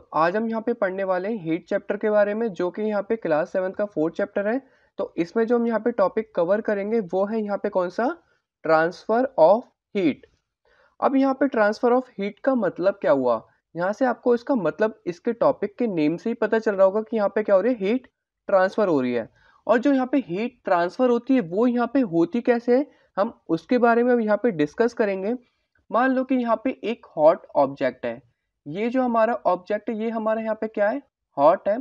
तो आज हम यहाँ पे पढ़ने वाले हैं हीट चैप्टर के बारे में जो कि यहाँ पे क्लास सेवन का फोर्थ चैप्टर है तो इसमें जो हम यहाँ पे टॉपिक कवर करेंगे वो है यहाँ पे कौन सा ट्रांसफ़र ऑफ हीट अब यहाँ पे ट्रांसफ़र ऑफ हीट का मतलब क्या हुआ यहाँ से आपको इसका मतलब इसके टॉपिक के नेम से ही पता चल रहा होगा कि यहाँ पे क्या हो रही है हीट ट्रांसफ़र हो रही है और जो यहाँ पे हीट ट्रांसफ़र होती है वो यहाँ पे होती कैसे है हम उसके बारे में अब यहाँ पे डिस्कस करेंगे मान लो कि यहाँ पे एक हॉट ऑब्जेक्ट है ये जो हमारा ऑब्जेक्ट है ये हमारे यहाँ पे क्या है हॉट है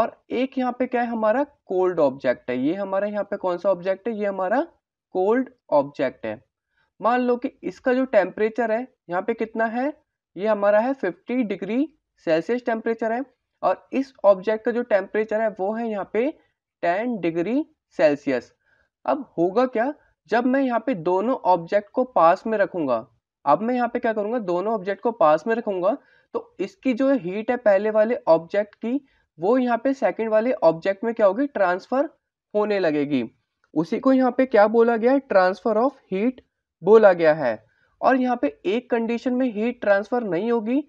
और एक यहाँ पे क्या है हमारा कोल्ड ऑब्जेक्ट है ये हमारे यहाँ पे कौन सा ऑब्जेक्ट है ये हमारा कोल्ड ऑब्जेक्ट है मान लो कि इसका जो टेम्परेचर है यहाँ पे कितना है ये हमारा है 50 डिग्री सेल्सियस टेम्परेचर है और इस ऑब्जेक्ट का जो टेम्परेचर है वो है यहाँ पे 10 डिग्री सेल्सियस अब होगा क्या जब मैं यहाँ पे दोनों ऑब्जेक्ट को पास में रखूंगा अब मैं यहाँ पे क्या करूंगा दोनों ऑब्जेक्ट को पास में रखूंगा तो इसकी जो हीट है पहले वाले ऑब्जेक्ट की वो यहाँ पे सेकेंड वाले ऑब्जेक्ट में क्या होगी ट्रांसफर होने लगेगी उसी को यहाँ पे क्या बोला गया है ट्रांसफर ऑफ हीट बोला गया है और यहाँ पे एक कंडीशन में हीट ट्रांसफर नहीं होगी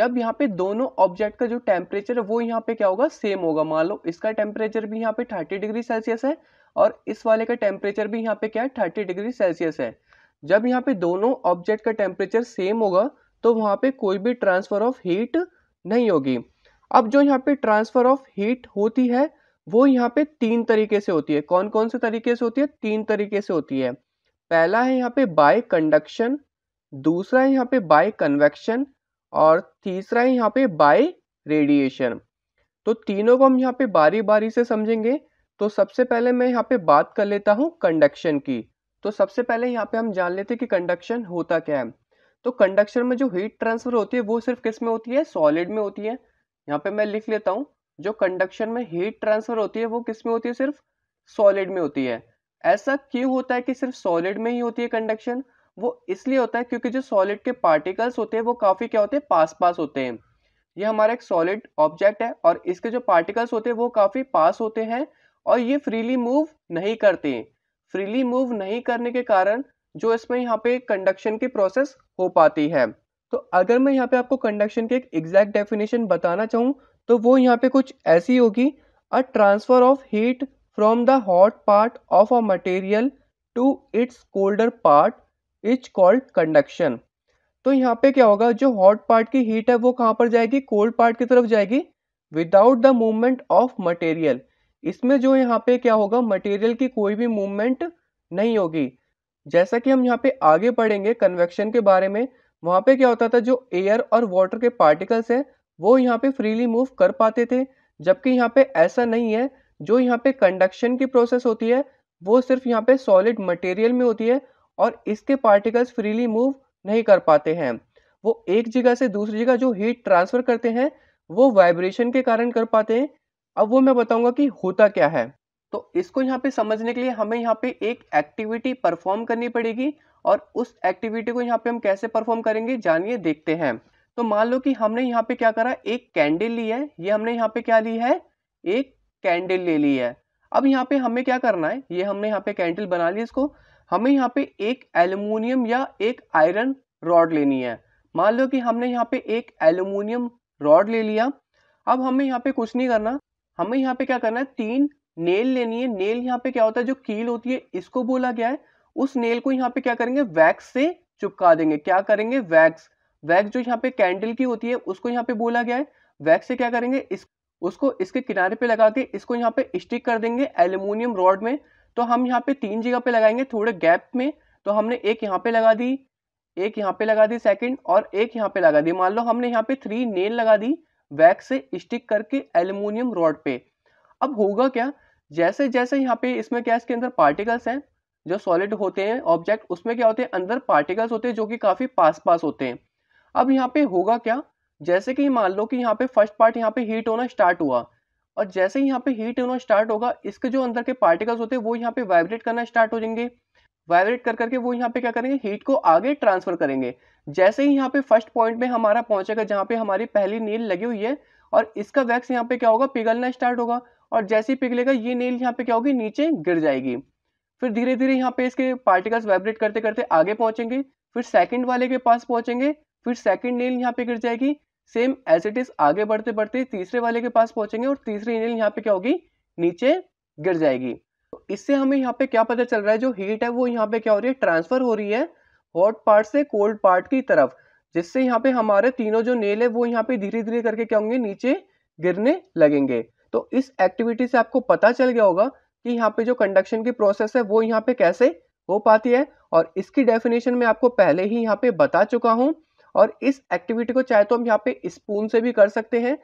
जब यहाँ पे दोनों ऑब्जेक्ट का जो टेम्परेचर है वो यहाँ पे क्या होगा सेम होगा मान लो इसका टेम्परेचर भी यहाँ पे 30 डिग्री सेल्सियस है और इस वाले का टेम्परेचर भी यहाँ पे क्या है 30 डिग्री सेल्सियस है जब यहाँ पे दोनों ऑब्जेक्ट का टेम्परेचर सेम होगा तो वहाँ पे कोई भी ट्रांसफ़र ऑफ हीट नहीं होगी अब जो यहाँ पे ट्रांसफ़र ऑफ हीट होती है वो यहाँ पे तीन तरीके से होती है कौन कौन से तरीके से होती है तीन तरीके से होती है पहला है यहाँ पे बाय कंडक्शन दूसरा है यहाँ पे बाय कन्वेक्शन और तीसरा है यहाँ पे बाय रेडिएशन तो तीनों को हम यहाँ पे बारी बारी से समझेंगे तो सबसे पहले मैं यहाँ पे बात कर लेता हूँ कंडक्शन की तो सबसे पहले यहाँ पे हम जान लेते हैं कि कंडक्शन होता क्या है तो कंडक्शन में जो हीट ट्रांसफर होती है वो सिर्फ किस में होती है सॉलिड में होती है यहाँ पे मैं लिख लेता हूँ जो कंडक्शन में हीट ट्रांसफर होती है वो किस में होती है सिर्फ सॉलिड में होती है ऐसा क्यों होता है कि सिर्फ सॉलिड में ही होती है कंडक्शन वो इसलिए होता है क्योंकि जो सॉलिड के पार्टिकल्स होते हैं वो काफ़ी क्या होते हैं पास पास होते हैं ये हमारा एक सॉलिड ऑब्जेक्ट है और इसके जो पार्टिकल्स होते हैं वो काफ़ी पास होते हैं और ये फ्रीली मूव नहीं करते फ्रीली मूव नहीं करने के कारण जो इसमें यहाँ पे कंडक्शन की प्रोसेस हो पाती है तो अगर मैं यहाँ पे आपको कंडक्शन के एक एग्जैक्ट डेफिनेशन बताना चाहूँ तो वो यहाँ पे कुछ ऐसी होगी a transfer of heat from the hot part of a material to its colder part is called conduction तो यहाँ पे क्या होगा जो हॉट पार्ट की हीट है वो कहाँ पर जाएगी कोल्ड पार्ट की तरफ जाएगी without the movement of material इसमें जो यहाँ पे क्या होगा मटेरियल की कोई भी मूवमेंट नहीं होगी जैसा कि हम यहाँ पे आगे पढ़ेंगे कन्वेक्शन के बारे में वहाँ पे क्या होता था जो एयर और वाटर के पार्टिकल्स हैं वो यहाँ पे फ्रीली मूव कर पाते थे जबकि यहाँ पे ऐसा नहीं है जो यहाँ पे कंडक्शन की प्रोसेस होती है वो सिर्फ यहाँ पे सॉलिड मटेरियल में होती है और इसके पार्टिकल्स फ्रीली मूव नहीं कर पाते हैं वो एक जगह से दूसरी जगह जो हीट ट्रांसफर करते हैं वो वाइब्रेशन के कारण कर पाते हैं अब वो मैं बताऊंगा कि होता क्या है तो इसको यहाँ पे समझने के लिए हमें यहाँ पे एक एक्टिविटी परफॉर्म करनी पड़ेगी और उस एक्टिविटी को यहाँ पे हम कैसे परफॉर्म करेंगे जानिए देखते हैं तो मान लो कि हमने यहाँ पे क्या करा एक कैंडल ली है ये हमने यहाँ पे क्या ली है एक कैंडल ले ली है अब यहाँ पे हमें क्या करना है ये हमने यहाँ पे कैंडल बना ली इसको हमें यहाँ पे एक एल्यूमिनियम या एक आयरन रॉड लेनी है मान लो कि हमने यहाँ पे एक एल्यूमिनियम रॉड ले लिया अब हमें यहाँ पे कुछ नहीं करना हमें यहाँ पे क्या करना है तीन नेल लेनी है नेल यहाँ पे क्या होता है जो कील होती है इसको बोला गया है उस नेल को यहाँ पे क्या करेंगे वैक्स से चिपका देंगे क्या करेंगे वैक्स वैक्स जो यहाँ पे कैंडल की होती है उसको यहाँ पे बोला गया है वैक्स से क्या करेंगे इस उसको इसके किनारे पे लगा के इसको यहाँ पे स्टिक कर देंगे एल्यूमिनियम रॉड में तो हम यहाँ पे तीन जगह पे लगाएंगे थोड़े गैप में तो हमने एक यहाँ पे लगा दी एक यहाँ पे लगा दी सेकंड और एक यहाँ पे लगा दी मान लो हमने यहाँ पे थ्री नेल लगा दी वैक्स से स्टिक करके एल्यूमिनियम रॉड पे अब होगा क्या जैसे जैसे यहाँ पे इसमें क्या इसके अंदर पार्टिकल्स हैं जो सॉलिड होते हैं ऑब्जेक्ट उसमें क्या होते हैं अंदर पार्टिकल्स होते हैं जो कि काफ़ी पास पास होते हैं अब यहाँ पे होगा क्या जैसे कि मान लो कि यहाँ पे फर्स्ट पार्ट यहाँ पे हीट होना स्टार्ट हुआ और जैसे यहाँ पे हीट होना स्टार्ट होगा इसके जो अंदर के पार्टिकल्स होते हैं वो यहाँ पे वाइब्रेट करना स्टार्ट हो जाएंगे वाइब्रेट कर करके वो यहाँ पे क्या करेंगे हीट को आगे ट्रांसफर करेंगे जैसे ही यहाँ पे फर्स्ट पॉइंट में हमारा पहुंचेगा जहाँ पे हमारी पहली नील लगी हुई है और इसका वैक्स यहाँ पे क्या होगा पिघलना स्टार्ट होगा और जैसे ही पिघलेगा ये नील यहाँ पे क्या होगी नीचे गिर जाएगी फिर धीरे धीरे यहाँ पे इसके पार्टिकल्स वाइब्रेट करते करते आगे पहुंचेंगे फिर सेकंड वाले के पास पहुंचेंगे फिर सेकंड नील यहाँ पे गिर जाएगी सेम एज इट इज आगे बढ़ते बढ़ते तीसरे वाले के पास पहुंचेंगे और तीसरी नील यहाँ पे क्या होगी नीचे गिर जाएगी तो इससे हमें यहाँ पे क्या पता चल रहा है जो हीट है वो यहाँ पे क्या हो रही है ट्रांसफर हो रही है हॉट पार्ट से कोल्ड पार्ट की तरफ जिससे यहाँ पे हमारे तीनों जो नेल है वो यहाँ पे धीरे धीरे करके क्या होंगे नीचे गिरने लगेंगे तो इस एक्टिविटी से आपको पता चल गया होगा कि यहाँ पे जो कंडक्शन की प्रोसेस है वो यहाँ पे कैसे हो पाती है और इसकी डेफिनेशन मैं आपको पहले ही यहाँ पे बता चुका हूँ और इस एक्टिविटी को चाहे तो हम यहाँ पे स्पून से भी कर सकते हैं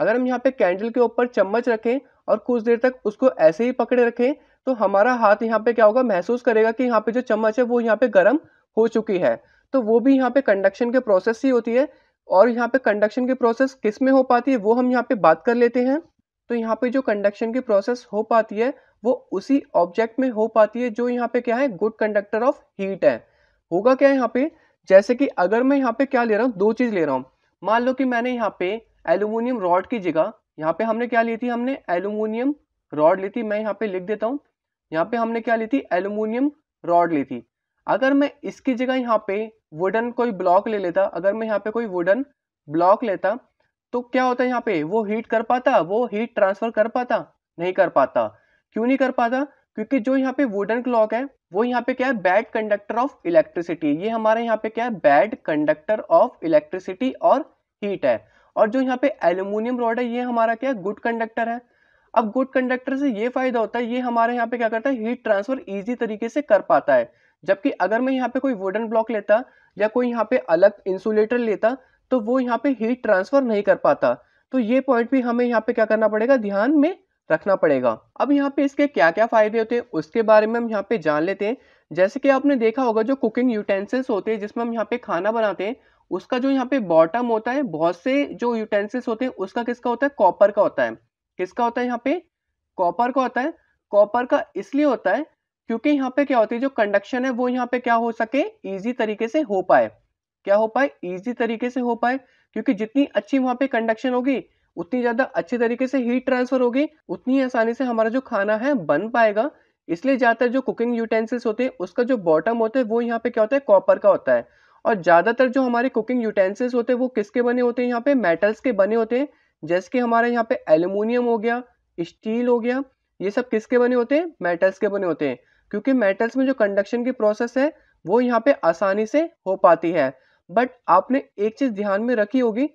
अगर हम यहाँ पे कैंडल के ऊपर चम्मच रखें और कुछ देर तक उसको ऐसे ही पकड़े रखें तो हमारा हाथ यहाँ पे क्या होगा महसूस करेगा कि यहाँ पे जो चम्मच है वो यहाँ पे गर्म हो चुकी है तो वो भी यहाँ पे कंडक्शन के प्रोसेस ही होती है और यहाँ पे कंडक्शन की प्रोसेस किस में हो पाती है वो हम यहाँ पे बात कर लेते हैं तो यहाँ पे जो कंडक्शन की प्रोसेस हो पाती है वो उसी ऑब्जेक्ट में हो पाती है जो यहाँ पे क्या है गुड कंडक्टर ऑफ हीट है होगा क्या यहाँ पे जैसे कि अगर मैं यहाँ पे क्या ले रहा हूँ दो चीज़ ले रहा हूँ मान लो कि मैंने यहाँ पे एलुमिनियम रॉड की जगह यहाँ पे हमने क्या ली थी हमने एल्यूमिनियम रॉड ली थी मैं यहाँ पे लिख देता हूँ यहाँ पे हमने क्या ली थी एल्यूमिनियम रॉड ली थी अगर मैं इसकी जगह यहाँ पे वुडन कोई ब्लॉक ले लेता अगर मैं यहाँ पे कोई वुडन ब्लॉक लेता तो क्या होता है यहाँ पे वो हीट कर पाता वो हीट ट्रांसफर कर पाता नहीं कर पाता क्यों नहीं कर पाता क्योंकि जो यहाँ पे वुडन क्लॉक है वो यहाँ पे क्या है बैड कंडक्टर ऑफ इलेक्ट्रिसिटी ये हमारे यहाँ पे क्या है बैड कंडक्टर ऑफ इलेक्ट्रिसिटी और हीट है और जो यहाँ पे एल्यूमिनियम रॉड है ये हमारा क्या गुड कंडक्टर है अब गुड कंडक्टर से ये फायदा होता है ये हमारे यहाँ पे क्या करता है हीट ट्रांसफर इजी तरीके से कर पाता है जबकि अगर मैं यहाँ पे कोई वुडन ब्लॉक लेता या कोई यहाँ पे अलग इंसुलेटर लेता तो वो यहाँ पे हीट ट्रांसफर नहीं कर पाता तो ये पॉइंट भी हमें यहाँ पे क्या करना पड़ेगा ध्यान में रखना पड़ेगा अब यहाँ पे इसके क्या क्या फायदे होते हैं उसके बारे में हम यहाँ पे जान लेते हैं जैसे कि आपने देखा होगा जो कुकिंग यूटेंसिल्स होते हैं जिसमें हम यहाँ पे खाना बनाते हैं उसका जो यहाँ पे बॉटम होता है बहुत से जो यूटेंसिल्स होते हैं उसका किसका होता है कॉपर का होता है किसका होता है यहाँ पे कॉपर का होता है कॉपर का इसलिए होता है क्योंकि यहाँ पे क्या होती है जो कंडक्शन है वो यहाँ पे क्या हो सके इजी तरीके से हो पाए क्या हो पाए इजी तरीके से हो पाए क्योंकि जितनी अच्छी वहां पे कंडक्शन होगी उतनी ज्यादा अच्छे तरीके से हीट ट्रांसफर होगी उतनी आसानी से हमारा जो खाना है बन पाएगा इसलिए ज्यादातर जो कुकिंग यूटेंसिल्स होते हैं उसका जो बॉटम होता है वो यहाँ पे क्या होता है कॉपर का होता है और ज्यादातर जो हमारे कुकिंग यूटेंसिल्स होते हैं वो किसके बने होते हैं यहाँ पे मेटल्स के बने होते हैं जैसे कि हमारे यहाँ पे एल्यूमिनियम हो गया स्टील हो गया ये सब किसके बने होते हैं मेटल्स के बने होते हैं क्योंकि मेटल्स में जो कंडक्शन की प्रोसेस है वो यहाँ पे आसानी से हो पाती है बट आपने एक चीज़ ध्यान में रखी होगी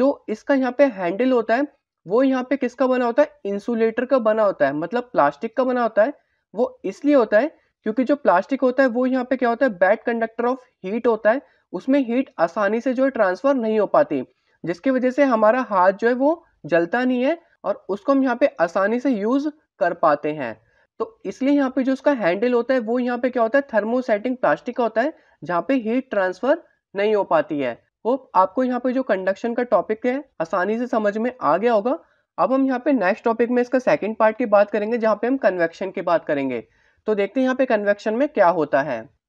जो इसका यहाँ पे हैंडल होता है वो यहाँ पे किसका बना होता है इंसुलेटर का बना होता है मतलब प्लास्टिक का बना होता है वो इसलिए होता है क्योंकि जो प्लास्टिक होता है वो यहाँ पे क्या होता है बैड कंडक्टर ऑफ हीट होता है उसमें हीट आसानी से जो है ट्रांसफर नहीं हो पाती जिसकी वजह से हमारा हाथ जो है वो जलता नहीं है और उसको हम यहाँ पे आसानी से यूज़ कर पाते हैं तो इसलिए यहाँ पे जो उसका हैंडल होता है वो यहाँ पे क्या होता है थर्मोसेटिंग प्लास्टिक का होता है जहाँ पे हीट ट्रांसफ़र नहीं हो पाती है होप आपको यहाँ पे जो कंडक्शन का टॉपिक है आसानी से समझ में आ गया होगा अब हम यहाँ पे नेक्स्ट टॉपिक में इसका सेकेंड पार्ट की बात करेंगे जहाँ पे हम कन्वेक्शन की बात करेंगे तो देखते हैं यहाँ पे कन्वेक्शन में क्या होता है